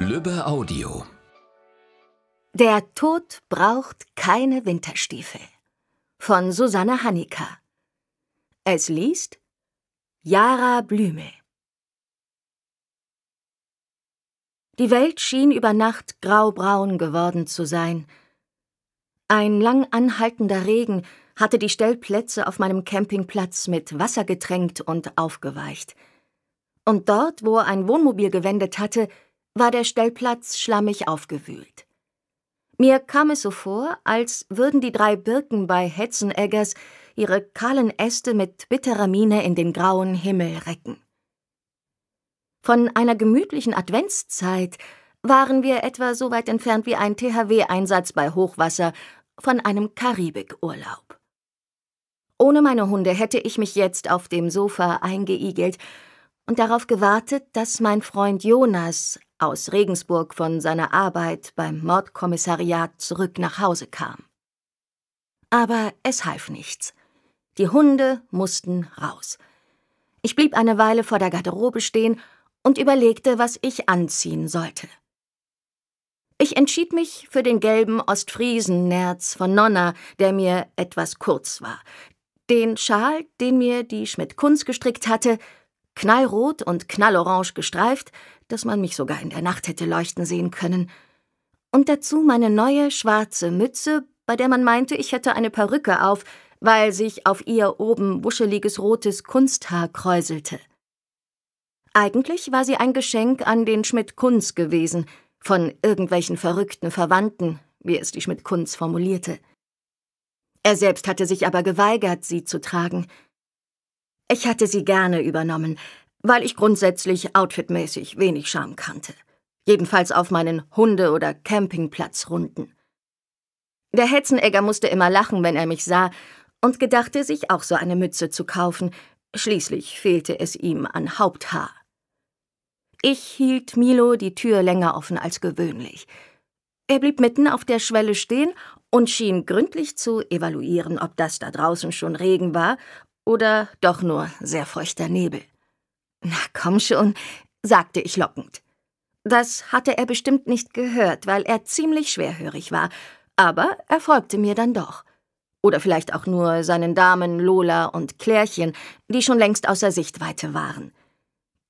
Lübbe Audio Der Tod braucht keine Winterstiefel von Susanne Hanika. Es liest Jara Blüme. Die Welt schien über Nacht graubraun geworden zu sein. Ein lang anhaltender Regen hatte die Stellplätze auf meinem Campingplatz mit Wasser getränkt und aufgeweicht. Und dort, wo ein Wohnmobil gewendet hatte, war der Stellplatz schlammig aufgewühlt. Mir kam es so vor, als würden die drei Birken bei Hetzeneggers ihre kahlen Äste mit bitterer Miene in den grauen Himmel recken. Von einer gemütlichen Adventszeit waren wir etwa so weit entfernt wie ein THW-Einsatz bei Hochwasser von einem Karibikurlaub. Ohne meine Hunde hätte ich mich jetzt auf dem Sofa eingeigelt und darauf gewartet, dass mein Freund Jonas aus Regensburg von seiner Arbeit beim Mordkommissariat zurück nach Hause kam. Aber es half nichts. Die Hunde mussten raus. Ich blieb eine Weile vor der Garderobe stehen und überlegte, was ich anziehen sollte. Ich entschied mich für den gelben Ostfriesen-Nerz von Nonna, der mir etwas kurz war. Den Schal, den mir die Schmidt Kunz gestrickt hatte, knallrot und knallorange gestreift, dass man mich sogar in der Nacht hätte leuchten sehen können. Und dazu meine neue schwarze Mütze, bei der man meinte, ich hätte eine Perücke auf, weil sich auf ihr oben wuscheliges rotes Kunsthaar kräuselte. Eigentlich war sie ein Geschenk an den Schmidt Kunz gewesen, von irgendwelchen verrückten Verwandten, wie es die Schmidt Kunz formulierte. Er selbst hatte sich aber geweigert, sie zu tragen. Ich hatte sie gerne übernommen, weil ich grundsätzlich outfitmäßig wenig Scham kannte. Jedenfalls auf meinen Hunde- oder Campingplatzrunden. Der Hetzenegger musste immer lachen, wenn er mich sah, und gedachte, sich auch so eine Mütze zu kaufen. Schließlich fehlte es ihm an Haupthaar. Ich hielt Milo die Tür länger offen als gewöhnlich. Er blieb mitten auf der Schwelle stehen und schien gründlich zu evaluieren, ob das da draußen schon Regen war oder doch nur sehr feuchter Nebel. Na komm schon, sagte ich lockend. Das hatte er bestimmt nicht gehört, weil er ziemlich schwerhörig war, aber er folgte mir dann doch. Oder vielleicht auch nur seinen Damen Lola und Klärchen, die schon längst außer Sichtweite waren.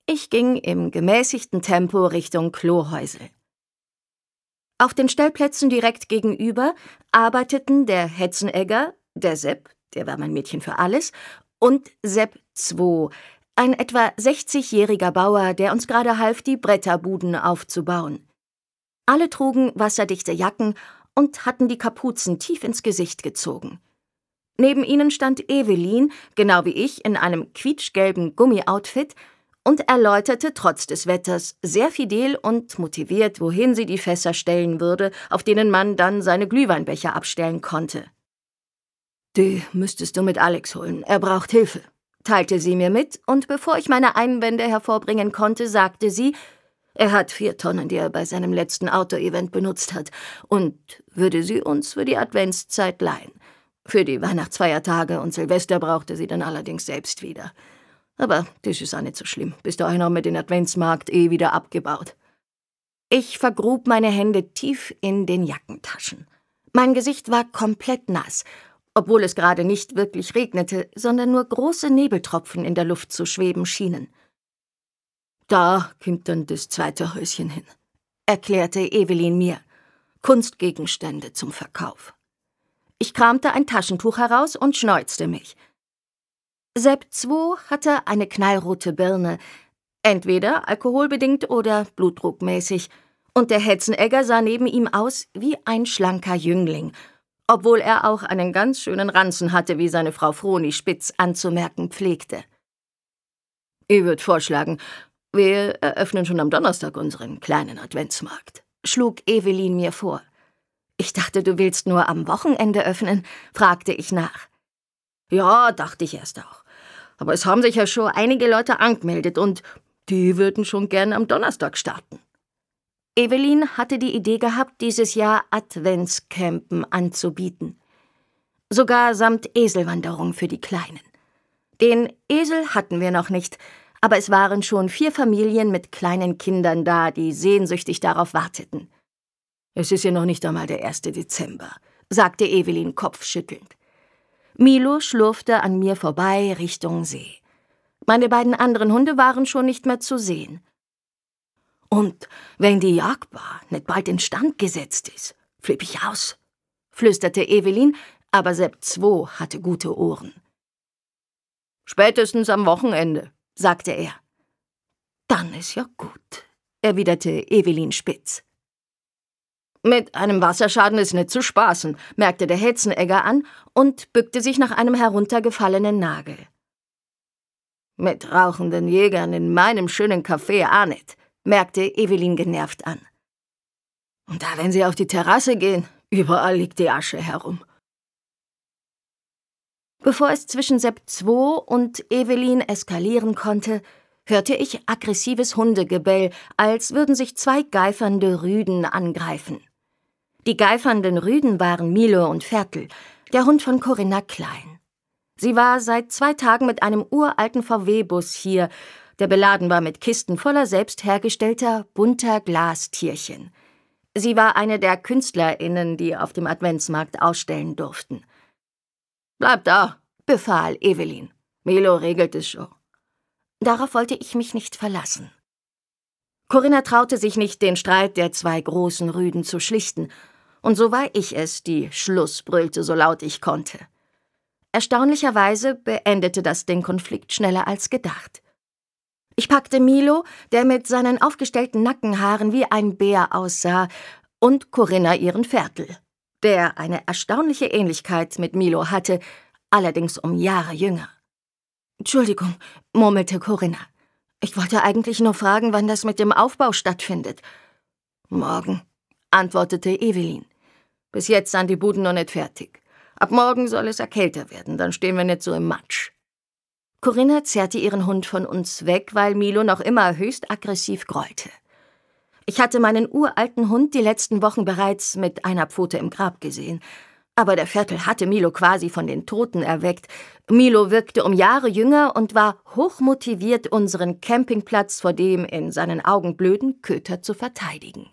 Ich ging im gemäßigten Tempo Richtung Klohäusel. Auf den Stellplätzen direkt gegenüber arbeiteten der Hetzenegger, der Sepp, der war mein Mädchen für alles, und Sepp II, ein etwa 60-jähriger Bauer, der uns gerade half, die Bretterbuden aufzubauen. Alle trugen wasserdichte Jacken und hatten die Kapuzen tief ins Gesicht gezogen. Neben ihnen stand Evelyn, genau wie ich, in einem quietschgelben Gummi-Outfit und erläuterte trotz des Wetters sehr fidel und motiviert, wohin sie die Fässer stellen würde, auf denen man dann seine Glühweinbecher abstellen konnte. Die müsstest du mit Alex holen, er braucht Hilfe, teilte sie mir mit, und bevor ich meine Einwände hervorbringen konnte, sagte sie, er hat vier Tonnen, die er bei seinem letzten auto event benutzt hat, und würde sie uns für die Adventszeit leihen. Für die Weihnachtsfeiertage und Silvester brauchte sie dann allerdings selbst wieder. Aber das ist auch nicht so schlimm. Bis dahin haben wir den Adventsmarkt eh wieder abgebaut. Ich vergrub meine Hände tief in den Jackentaschen. Mein Gesicht war komplett nass obwohl es gerade nicht wirklich regnete, sondern nur große Nebeltropfen in der Luft zu schweben schienen. Da kommt dann das zweite Häuschen hin, erklärte Evelyn mir. Kunstgegenstände zum Verkauf. Ich kramte ein Taschentuch heraus und schneuzte mich. Sepp 2 hatte eine knallrote Birne, entweder alkoholbedingt oder blutdruckmäßig, und der Hetzenegger sah neben ihm aus wie ein schlanker Jüngling – obwohl er auch einen ganz schönen Ranzen hatte, wie seine Frau Froni spitz anzumerken pflegte. Ich würde vorschlagen, wir eröffnen schon am Donnerstag unseren kleinen Adventsmarkt, schlug Evelyn mir vor. Ich dachte, du willst nur am Wochenende öffnen, fragte ich nach. Ja, dachte ich erst auch. Aber es haben sich ja schon einige Leute angemeldet und die würden schon gern am Donnerstag starten. Evelyn hatte die Idee gehabt, dieses Jahr Adventscampen anzubieten. Sogar samt Eselwanderung für die Kleinen. Den Esel hatten wir noch nicht, aber es waren schon vier Familien mit kleinen Kindern da, die sehnsüchtig darauf warteten. Es ist ja noch nicht einmal der 1. Dezember, sagte Evelyn kopfschüttelnd. Milo schlurfte an mir vorbei Richtung See. Meine beiden anderen Hunde waren schon nicht mehr zu sehen. Und wenn die Jagdbar nicht bald instand gesetzt ist, flipp ich aus, flüsterte Evelyn, aber Sepp 2 hatte gute Ohren. Spätestens am Wochenende, sagte er. Dann ist ja gut, erwiderte Evelyn spitz. Mit einem Wasserschaden ist nicht zu spaßen, merkte der Hetzenegger an und bückte sich nach einem heruntergefallenen Nagel. Mit rauchenden Jägern in meinem schönen Café auch nicht, merkte Evelyn genervt an. Und da, wenn Sie auf die Terrasse gehen, überall liegt die Asche herum. Bevor es zwischen Sepp 2 und Evelyn eskalieren konnte, hörte ich aggressives Hundegebell, als würden sich zwei geifernde Rüden angreifen. Die geifernden Rüden waren Milo und Fertel, der Hund von Corinna Klein. Sie war seit zwei Tagen mit einem uralten VW-Bus hier, der beladen war mit Kisten voller selbst hergestellter, bunter Glastierchen. Sie war eine der KünstlerInnen, die auf dem Adventsmarkt ausstellen durften. Bleib da, befahl Evelyn. Milo regelt es schon. Darauf wollte ich mich nicht verlassen. Corinna traute sich nicht, den Streit der zwei großen Rüden zu schlichten, und so war ich es, die Schluss brüllte, so laut ich konnte. Erstaunlicherweise beendete das den Konflikt schneller als gedacht. Ich packte Milo, der mit seinen aufgestellten Nackenhaaren wie ein Bär aussah, und Corinna ihren Viertel, der eine erstaunliche Ähnlichkeit mit Milo hatte, allerdings um Jahre jünger. Entschuldigung, murmelte Corinna. Ich wollte eigentlich nur fragen, wann das mit dem Aufbau stattfindet. Morgen, antwortete Evelyn. Bis jetzt sind die Buden noch nicht fertig. Ab morgen soll es erkälter werden, dann stehen wir nicht so im Matsch. Corinna zerrte ihren Hund von uns weg, weil Milo noch immer höchst aggressiv grollte. Ich hatte meinen uralten Hund die letzten Wochen bereits mit einer Pfote im Grab gesehen. Aber der Viertel hatte Milo quasi von den Toten erweckt. Milo wirkte um Jahre jünger und war hochmotiviert, unseren Campingplatz vor dem in seinen Augen blöden Köter zu verteidigen.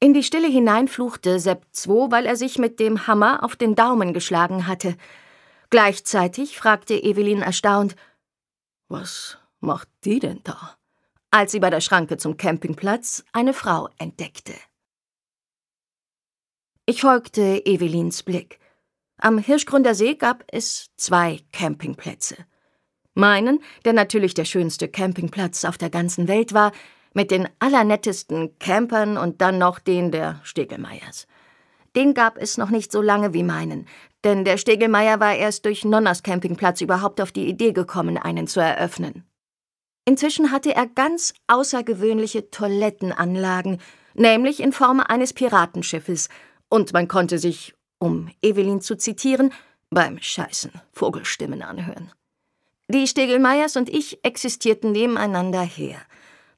In die Stille hinein fluchte Sepp 2, weil er sich mit dem Hammer auf den Daumen geschlagen hatte – Gleichzeitig fragte Evelyn erstaunt, was macht die denn da? als sie bei der Schranke zum Campingplatz eine Frau entdeckte. Ich folgte Evelins Blick. Am Hirschgründer See gab es zwei Campingplätze. Meinen, der natürlich der schönste Campingplatz auf der ganzen Welt war, mit den allernettesten Campern und dann noch den der Stegelmeiers. Den gab es noch nicht so lange wie meinen, denn der Stegelmeier war erst durch Nonnas Campingplatz überhaupt auf die Idee gekommen, einen zu eröffnen. Inzwischen hatte er ganz außergewöhnliche Toilettenanlagen, nämlich in Form eines Piratenschiffes, und man konnte sich, um Evelyn zu zitieren, beim Scheißen Vogelstimmen anhören. Die Stegelmeiers und ich existierten nebeneinander her.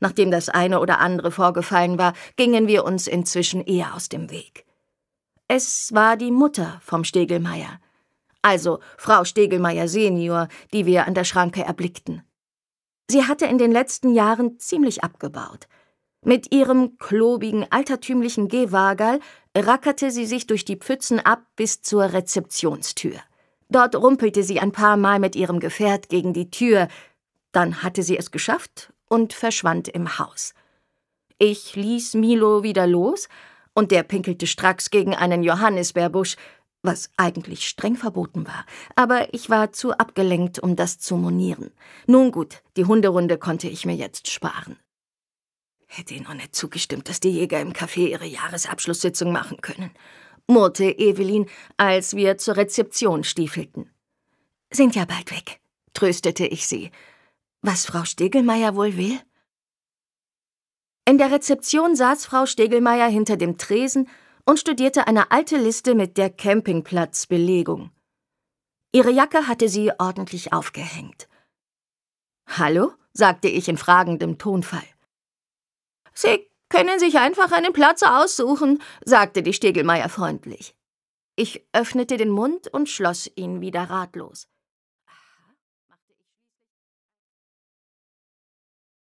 Nachdem das eine oder andere vorgefallen war, gingen wir uns inzwischen eher aus dem Weg. Es war die Mutter vom Stegelmeier. Also Frau Stegelmeier Senior, die wir an der Schranke erblickten. Sie hatte in den letzten Jahren ziemlich abgebaut. Mit ihrem klobigen, altertümlichen Gehwagerl rackerte sie sich durch die Pfützen ab bis zur Rezeptionstür. Dort rumpelte sie ein paar Mal mit ihrem Gefährt gegen die Tür, dann hatte sie es geschafft und verschwand im Haus. Ich ließ Milo wieder los und der pinkelte stracks gegen einen Johannisbeerbusch, was eigentlich streng verboten war. Aber ich war zu abgelenkt, um das zu monieren. Nun gut, die Hunderunde konnte ich mir jetzt sparen. Hätte ihn noch nicht zugestimmt, dass die Jäger im Café ihre Jahresabschlusssitzung machen können, murrte Evelyn, als wir zur Rezeption stiefelten. Sind ja bald weg, tröstete ich sie. Was Frau Stegelmeier wohl will? In der Rezeption saß Frau Stegelmeier hinter dem Tresen und studierte eine alte Liste mit der Campingplatzbelegung. Ihre Jacke hatte sie ordentlich aufgehängt. Hallo? sagte ich in fragendem Tonfall. Sie können sich einfach einen Platz aussuchen, sagte die Stegelmeier freundlich. Ich öffnete den Mund und schloss ihn wieder ratlos.